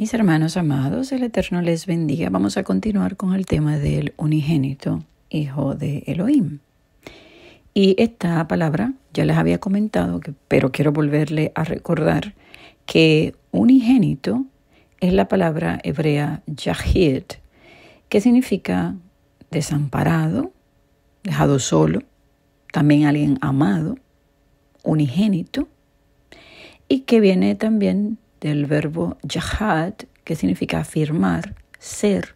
Mis hermanos amados, el Eterno les bendiga. Vamos a continuar con el tema del unigénito, hijo de Elohim. Y esta palabra ya les había comentado, pero quiero volverle a recordar que unigénito es la palabra hebrea yahid, que significa desamparado, dejado solo, también alguien amado, unigénito, y que viene también del verbo jihad, que significa afirmar, ser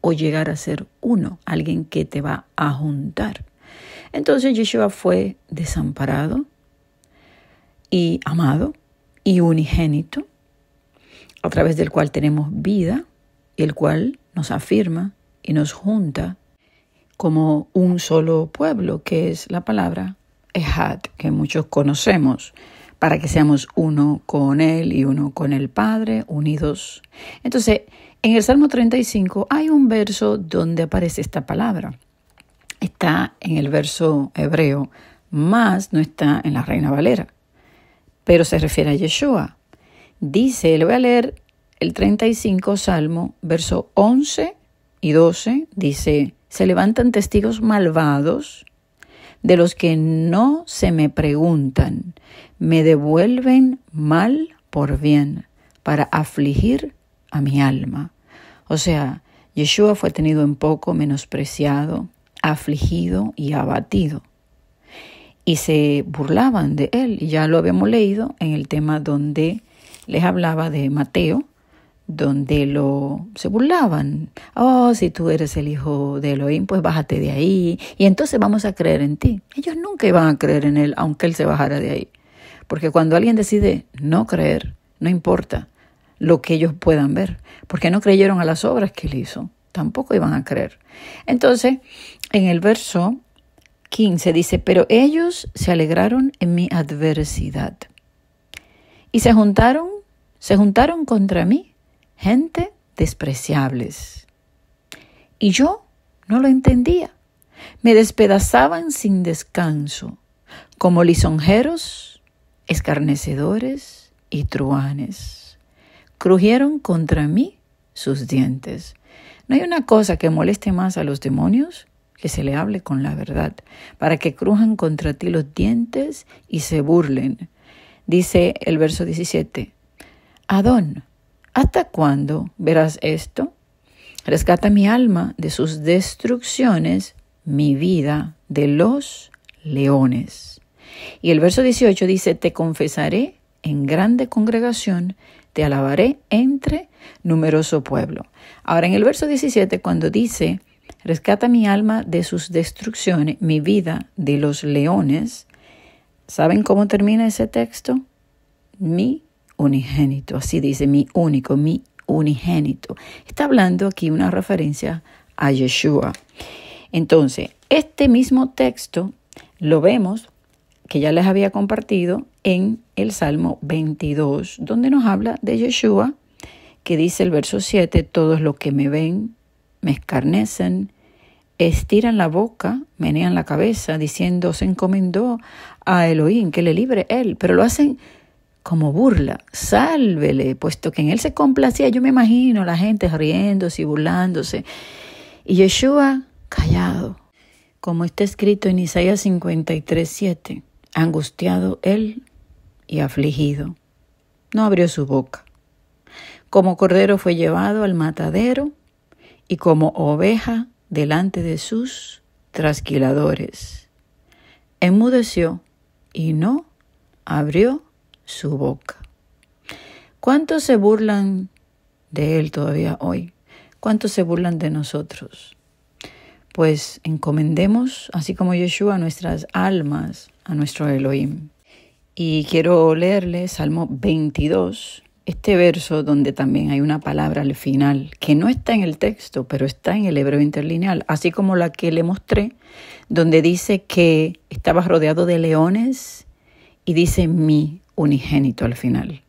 o llegar a ser uno, alguien que te va a juntar. Entonces Yeshua fue desamparado y amado y unigénito, a través del cual tenemos vida, el cual nos afirma y nos junta como un solo pueblo, que es la palabra Ejad, que muchos conocemos para que seamos uno con Él y uno con el Padre, unidos. Entonces, en el Salmo 35 hay un verso donde aparece esta palabra. Está en el verso hebreo, más no está en la Reina Valera, pero se refiere a Yeshua. Dice, le voy a leer el 35 Salmo, verso 11 y 12, dice, se levantan testigos malvados de los que no se me preguntan me devuelven mal por bien para afligir a mi alma. O sea, Yeshua fue tenido en poco, menospreciado, afligido y abatido. Y se burlaban de él. ya lo habíamos leído en el tema donde les hablaba de Mateo, donde lo se burlaban. Oh, si tú eres el hijo de Elohim, pues bájate de ahí. Y entonces vamos a creer en ti. Ellos nunca iban a creer en él, aunque él se bajara de ahí. Porque cuando alguien decide no creer, no importa lo que ellos puedan ver, porque no creyeron a las obras que él hizo, tampoco iban a creer. Entonces, en el verso 15 dice, pero ellos se alegraron en mi adversidad y se juntaron, se juntaron contra mí, gente despreciables. Y yo no lo entendía. Me despedazaban sin descanso, como lisonjeros escarnecedores y truanes. Crujieron contra mí sus dientes. No hay una cosa que moleste más a los demonios que se le hable con la verdad, para que crujan contra ti los dientes y se burlen. Dice el verso 17, Adón, ¿hasta cuándo verás esto? Rescata mi alma de sus destrucciones, mi vida de los leones. Y el verso 18 dice, te confesaré en grande congregación, te alabaré entre numeroso pueblo. Ahora en el verso 17, cuando dice, rescata mi alma de sus destrucciones, mi vida de los leones, ¿saben cómo termina ese texto? Mi unigénito, así dice, mi único, mi unigénito. Está hablando aquí una referencia a Yeshua. Entonces, este mismo texto lo vemos que ya les había compartido en el Salmo 22, donde nos habla de Yeshua, que dice el verso 7, todos los que me ven me escarnecen, estiran la boca, menean la cabeza, diciendo, se encomendó a Elohim, que le libre él, pero lo hacen como burla, sálvele, puesto que en él se complacía, yo me imagino la gente riéndose y burlándose. Y Yeshua callado, como está escrito en Isaías 53, 7 angustiado él y afligido. No abrió su boca. Como cordero fue llevado al matadero y como oveja delante de sus trasquiladores. Enmudeció y no abrió su boca. ¿Cuántos se burlan de él todavía hoy? ¿Cuántos se burlan de nosotros? pues encomendemos, así como Yeshua, nuestras almas a nuestro Elohim. Y quiero leerle Salmo 22, este verso donde también hay una palabra al final, que no está en el texto, pero está en el hebreo interlineal, así como la que le mostré, donde dice que estaba rodeado de leones y dice mi unigénito al final.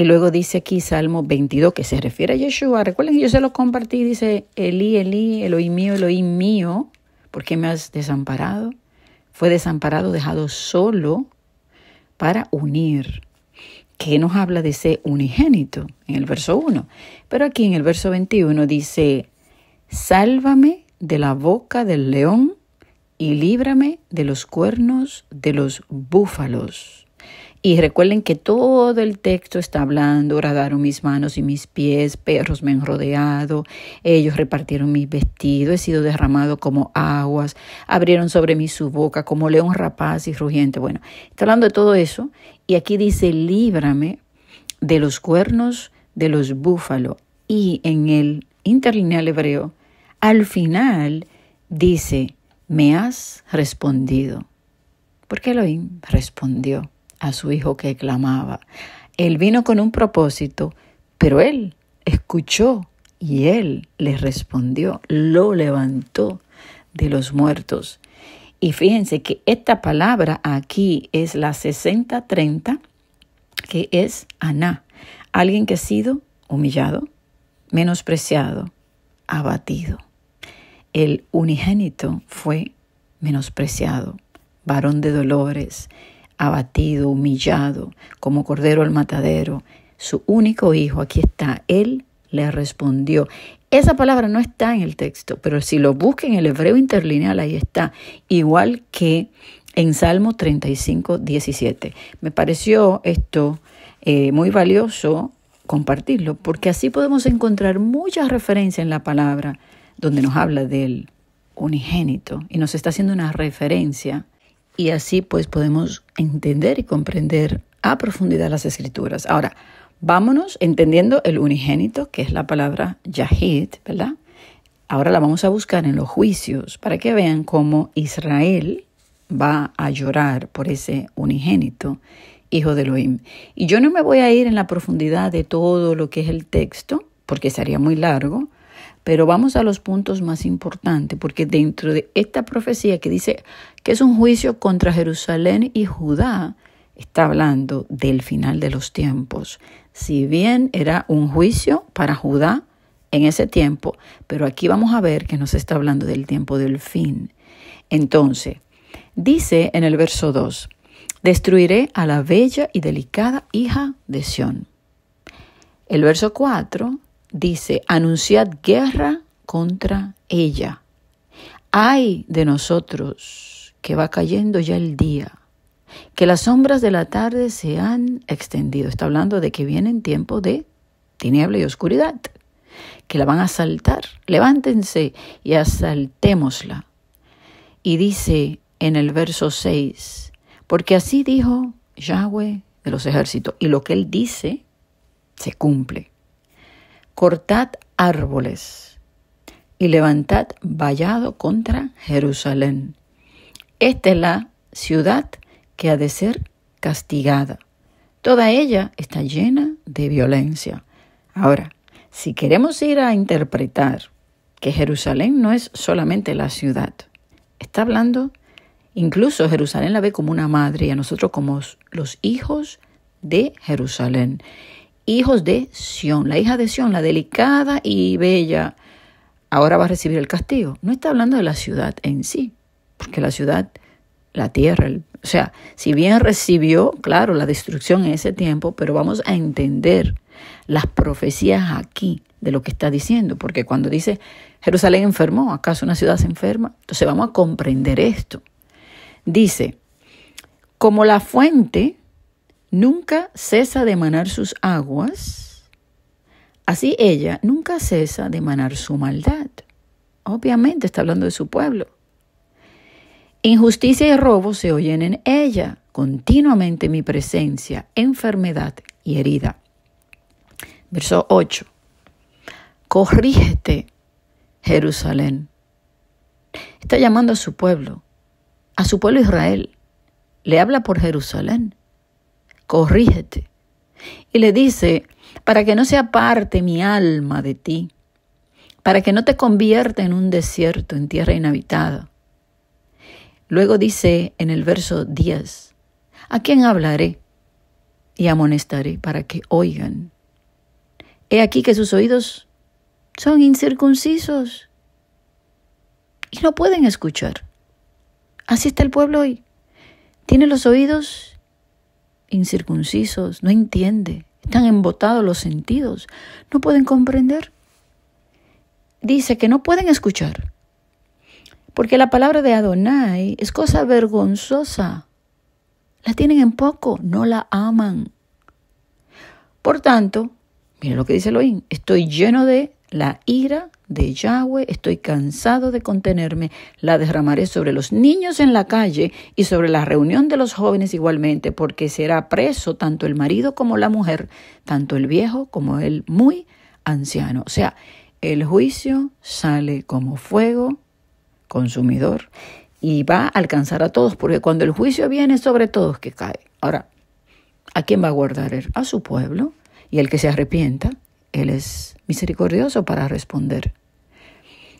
Y luego dice aquí Salmo 22, que se refiere a Yeshua. Recuerden que yo se lo compartí, dice, Elí, Elí, Eloí mío, Eloí mío, ¿por qué me has desamparado? Fue desamparado, dejado solo para unir, que nos habla de ser unigénito en el verso 1. Pero aquí en el verso 21 dice, sálvame de la boca del león y líbrame de los cuernos de los búfalos. Y recuerden que todo el texto está hablando, radaron mis manos y mis pies, perros me han rodeado, ellos repartieron mis vestidos, he sido derramado como aguas, abrieron sobre mí su boca como león rapaz y rugiente. Bueno, está hablando de todo eso y aquí dice, líbrame de los cuernos de los búfalos. Y en el interlineal hebreo, al final dice, me has respondido. Porque Elohim respondió a su hijo que clamaba. Él vino con un propósito, pero él escuchó y él le respondió, lo levantó de los muertos. Y fíjense que esta palabra aquí es la 6030, que es Aná, alguien que ha sido humillado, menospreciado, abatido. El unigénito fue menospreciado, varón de dolores, abatido, humillado, como cordero al matadero. Su único hijo, aquí está, él le respondió. Esa palabra no está en el texto, pero si lo busquen en el hebreo interlineal, ahí está, igual que en Salmo 35, 17. Me pareció esto eh, muy valioso compartirlo, porque así podemos encontrar muchas referencias en la palabra donde nos habla del unigénito y nos está haciendo una referencia y así pues podemos entender y comprender a profundidad las escrituras. Ahora, vámonos entendiendo el unigénito, que es la palabra Yahid, ¿verdad? Ahora la vamos a buscar en los juicios para que vean cómo Israel va a llorar por ese unigénito, hijo de Elohim. Y yo no me voy a ir en la profundidad de todo lo que es el texto, porque sería muy largo, pero vamos a los puntos más importantes, porque dentro de esta profecía que dice que es un juicio contra Jerusalén y Judá, está hablando del final de los tiempos. Si bien era un juicio para Judá en ese tiempo, pero aquí vamos a ver que nos está hablando del tiempo del fin. Entonces, dice en el verso 2, destruiré a la bella y delicada hija de Sión. El verso 4 dice, anunciad guerra contra ella. Hay de nosotros que va cayendo ya el día, que las sombras de la tarde se han extendido. Está hablando de que viene tiempo de tiniebla y oscuridad, que la van a asaltar. Levántense y asaltémosla. Y dice en el verso 6, porque así dijo Yahweh de los ejércitos, y lo que él dice se cumple cortad árboles y levantad vallado contra Jerusalén. Esta es la ciudad que ha de ser castigada. Toda ella está llena de violencia. Ahora, si queremos ir a interpretar que Jerusalén no es solamente la ciudad, está hablando, incluso Jerusalén la ve como una madre y a nosotros como los hijos de Jerusalén hijos de Sión. La hija de Sión, la delicada y bella, ahora va a recibir el castigo. No está hablando de la ciudad en sí, porque la ciudad, la tierra, o sea, si bien recibió, claro, la destrucción en ese tiempo, pero vamos a entender las profecías aquí de lo que está diciendo, porque cuando dice Jerusalén enfermó, ¿acaso una ciudad se enferma? Entonces vamos a comprender esto. Dice, como la fuente nunca cesa de manar sus aguas, así ella nunca cesa de manar su maldad. Obviamente está hablando de su pueblo. Injusticia y robo se oyen en ella, continuamente mi presencia, enfermedad y herida. Verso 8. Corrígete, Jerusalén. Está llamando a su pueblo, a su pueblo Israel. Le habla por Jerusalén corrígete. Y le dice, para que no se aparte mi alma de ti, para que no te convierta en un desierto, en tierra inhabitada. Luego dice en el verso 10, ¿a quién hablaré y amonestaré para que oigan? He aquí que sus oídos son incircuncisos y no pueden escuchar. Así está el pueblo hoy. Tiene los oídos incircuncisos, no entiende, están embotados los sentidos, no pueden comprender. Dice que no pueden escuchar, porque la palabra de Adonai es cosa vergonzosa. La tienen en poco, no la aman. Por tanto, mira lo que dice Elohim, estoy lleno de la ira de Yahweh estoy cansado de contenerme, la derramaré sobre los niños en la calle y sobre la reunión de los jóvenes igualmente, porque será preso tanto el marido como la mujer, tanto el viejo como el muy anciano. O sea, el juicio sale como fuego consumidor y va a alcanzar a todos, porque cuando el juicio viene sobre todos que cae. Ahora, ¿a quién va a guardar él? A su pueblo y el que se arrepienta él es misericordioso para responder.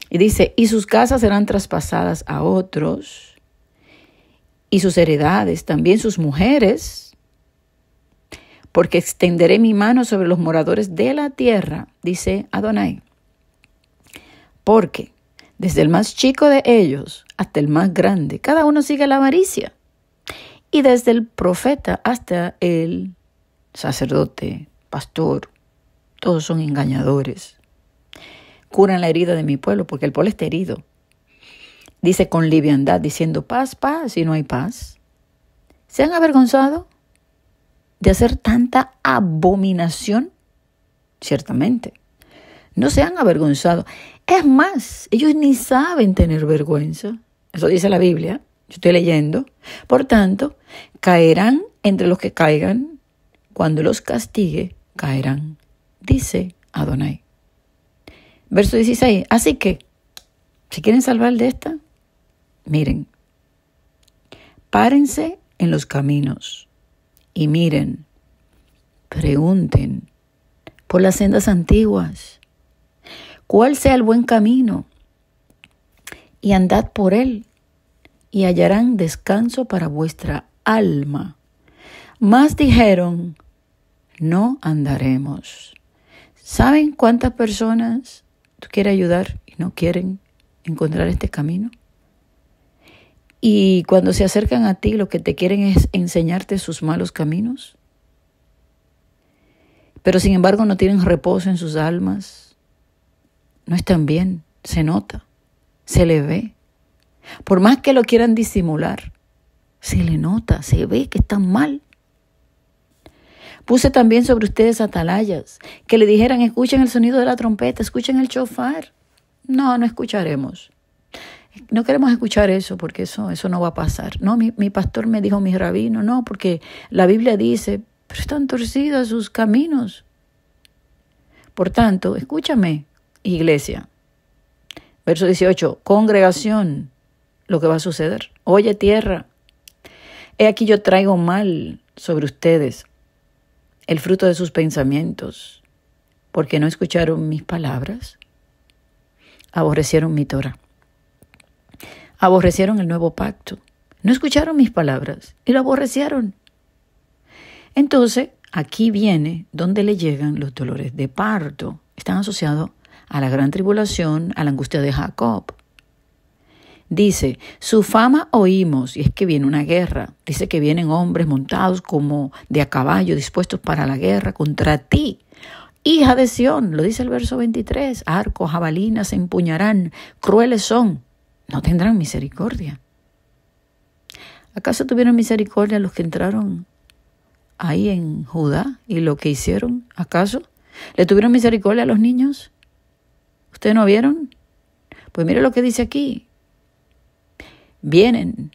Y dice, y sus casas serán traspasadas a otros, y sus heredades, también sus mujeres, porque extenderé mi mano sobre los moradores de la tierra, dice Adonai. Porque desde el más chico de ellos hasta el más grande, cada uno sigue la avaricia. Y desde el profeta hasta el sacerdote, pastor, todos son engañadores. Curan la herida de mi pueblo porque el pueblo está herido. Dice con liviandad, diciendo paz, paz, y no hay paz. ¿Se han avergonzado de hacer tanta abominación? Ciertamente. No se han avergonzado. Es más, ellos ni saben tener vergüenza. Eso dice la Biblia. Yo estoy leyendo. Por tanto, caerán entre los que caigan. Cuando los castigue, caerán dice Adonai. Verso 16, así que, si quieren salvar de esta, miren, párense en los caminos y miren, pregunten por las sendas antiguas, cuál sea el buen camino, y andad por él, y hallarán descanso para vuestra alma. Mas dijeron, no andaremos. ¿Saben cuántas personas tú quieres ayudar y no quieren encontrar este camino? Y cuando se acercan a ti, lo que te quieren es enseñarte sus malos caminos. Pero sin embargo no tienen reposo en sus almas. No están bien, se nota, se le ve. Por más que lo quieran disimular, se le nota, se ve que están mal. Puse también sobre ustedes atalayas, que le dijeran, escuchen el sonido de la trompeta, escuchen el chofar. No, no escucharemos. No queremos escuchar eso porque eso, eso no va a pasar. No, mi, pastor me dijo, mi rabino, no, porque la Biblia dice, pero están torcidos sus caminos. Por tanto, escúchame, iglesia. Verso 18, congregación, lo que va a suceder. Oye tierra, he aquí yo traigo mal sobre ustedes el fruto de sus pensamientos, porque no escucharon mis palabras, aborrecieron mi Torah, aborrecieron el nuevo pacto, no escucharon mis palabras y lo aborrecieron. Entonces, aquí viene donde le llegan los dolores de parto, están asociados a la gran tribulación, a la angustia de Jacob. Dice, su fama oímos, y es que viene una guerra. Dice que vienen hombres montados como de a caballo, dispuestos para la guerra contra ti. Hija de Sión, lo dice el verso 23, arcos, jabalinas se empuñarán, crueles son, no tendrán misericordia. ¿Acaso tuvieron misericordia los que entraron ahí en Judá y lo que hicieron? ¿Acaso? ¿Le tuvieron misericordia a los niños? ¿Ustedes no vieron? Pues mire lo que dice aquí, vienen.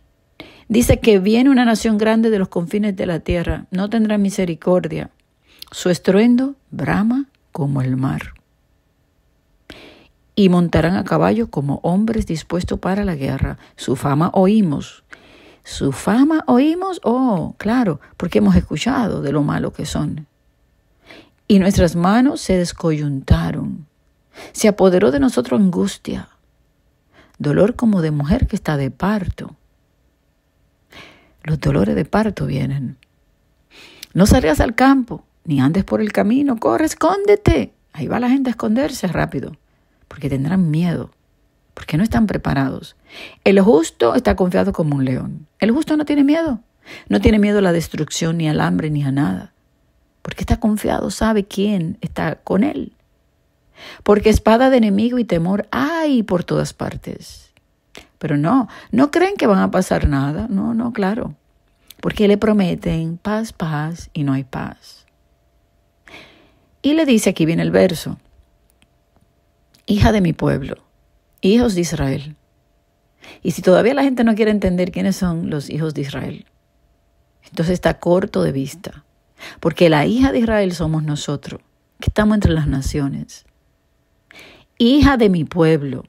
Dice que viene una nación grande de los confines de la tierra, no tendrá misericordia. Su estruendo brama como el mar. Y montarán a caballo como hombres dispuestos para la guerra. Su fama oímos. Su fama oímos, oh, claro, porque hemos escuchado de lo malo que son. Y nuestras manos se descoyuntaron. Se apoderó de nosotros angustia dolor como de mujer que está de parto. Los dolores de parto vienen. No salgas al campo, ni andes por el camino, corre, escóndete. Ahí va la gente a esconderse rápido, porque tendrán miedo, porque no están preparados. El justo está confiado como un león. El justo no tiene miedo. No tiene miedo a la destrucción, ni al hambre, ni a nada. Porque está confiado, sabe quién está con él porque espada de enemigo y temor hay por todas partes. Pero no, no creen que van a pasar nada, no, no, claro, porque le prometen paz, paz y no hay paz. Y le dice, aquí viene el verso, hija de mi pueblo, hijos de Israel. Y si todavía la gente no quiere entender quiénes son los hijos de Israel, entonces está corto de vista, porque la hija de Israel somos nosotros, que estamos entre las naciones hija de mi pueblo,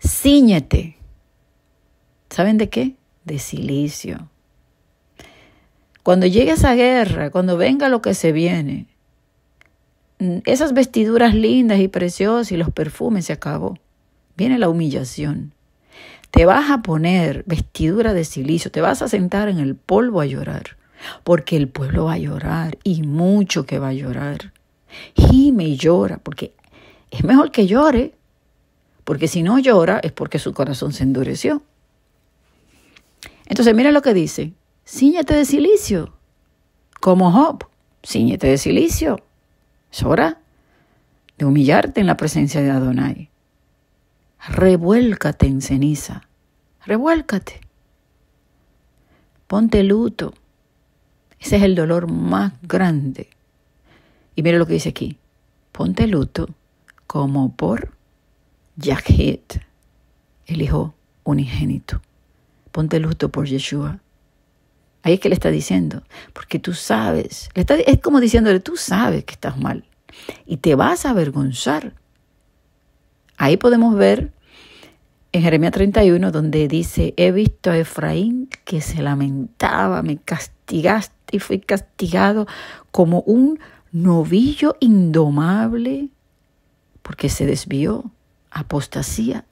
ciñete. ¿Saben de qué? De silicio. Cuando llegue esa guerra, cuando venga lo que se viene, mm, esas vestiduras lindas y preciosas y los perfumes se acabó. Viene la humillación. Te vas a poner vestidura de silicio, te vas a sentar en el polvo a llorar, porque el pueblo va a llorar y mucho que va a llorar. Gime y llora, porque es mejor que llore, porque si no llora es porque su corazón se endureció. Entonces, mira lo que dice: ciñete de silicio, como Job, ciñete de silicio. Es hora de humillarte en la presencia de Adonai. Revuélcate en ceniza, revuélcate. Ponte luto. Ese es el dolor más grande. Y mira lo que dice aquí: ponte luto como por Yahid, el Hijo unigénito. Ponte luto por Yeshua. Ahí es que le está diciendo, porque tú sabes, es como diciéndole, tú sabes que estás mal y te vas a avergonzar. Ahí podemos ver en Jeremías 31 donde dice, he visto a Efraín que se lamentaba, me castigaste y fui castigado como un novillo indomable porque se desvió, apostasía.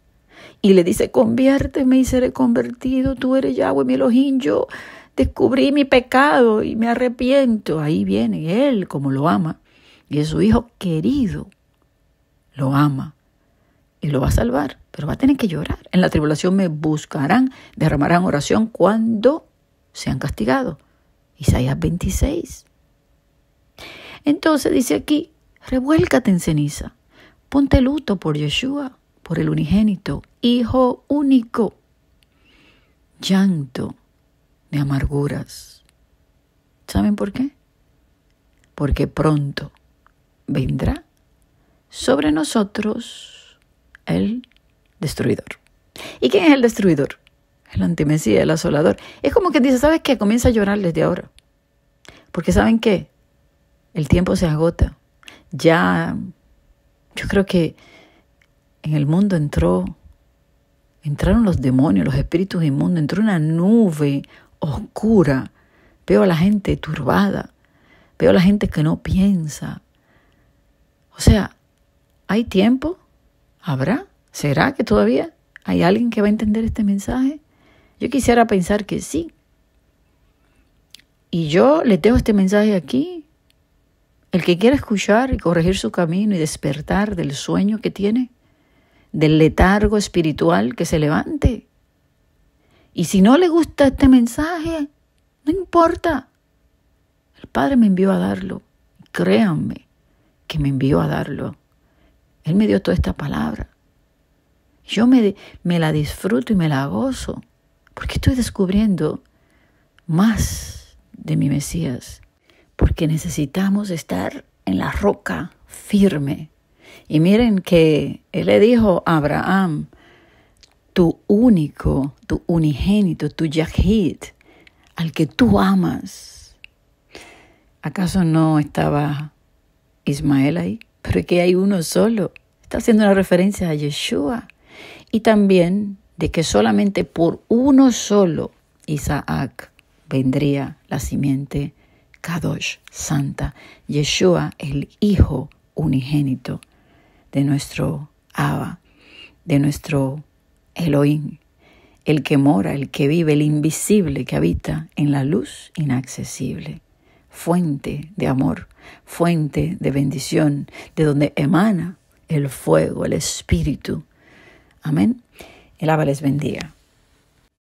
Y le dice, conviérteme y seré convertido, tú eres Yahweh, mi Elohim, yo descubrí mi pecado y me arrepiento. Ahí viene él, como lo ama, y es su hijo querido, lo ama y lo va a salvar, pero va a tener que llorar. En la tribulación me buscarán, derramarán oración cuando sean castigados. Isaías 26. Entonces dice aquí, revuélcate en ceniza. Ponte luto por Yeshua, por el unigénito, Hijo único. Llanto de amarguras. ¿Saben por qué? Porque pronto vendrá sobre nosotros el destruidor. ¿Y quién es el destruidor? El antimesía, el asolador. Es como que dice, ¿sabes qué? Comienza a llorar desde ahora. Porque ¿saben qué? El tiempo se agota. Ya yo creo que en el mundo entró, entraron los demonios, los espíritus inmundos, entró una nube oscura. Veo a la gente turbada, veo a la gente que no piensa. O sea, ¿hay tiempo? ¿Habrá? ¿Será que todavía hay alguien que va a entender este mensaje? Yo quisiera pensar que sí. Y yo les dejo este mensaje aquí el que quiera escuchar y corregir su camino y despertar del sueño que tiene, del letargo espiritual que se levante. Y si no le gusta este mensaje, no importa. El Padre me envió a darlo. Créanme que me envió a darlo. Él me dio toda esta palabra. Yo me, me la disfruto y me la gozo porque estoy descubriendo más de mi Mesías porque necesitamos estar en la roca firme. Y miren que Él le dijo a Abraham, tu único, tu unigénito, tu Yahid, al que tú amas. ¿Acaso no estaba Ismael ahí? Pero que hay uno solo. Está haciendo una referencia a Yeshua. Y también de que solamente por uno solo Isaac vendría la simiente Kadosh, Santa, Yeshua, el Hijo unigénito de nuestro Abba, de nuestro Elohim, el que mora, el que vive, el invisible que habita en la luz inaccesible, fuente de amor, fuente de bendición, de donde emana el fuego, el espíritu. Amén. El Abba les bendiga.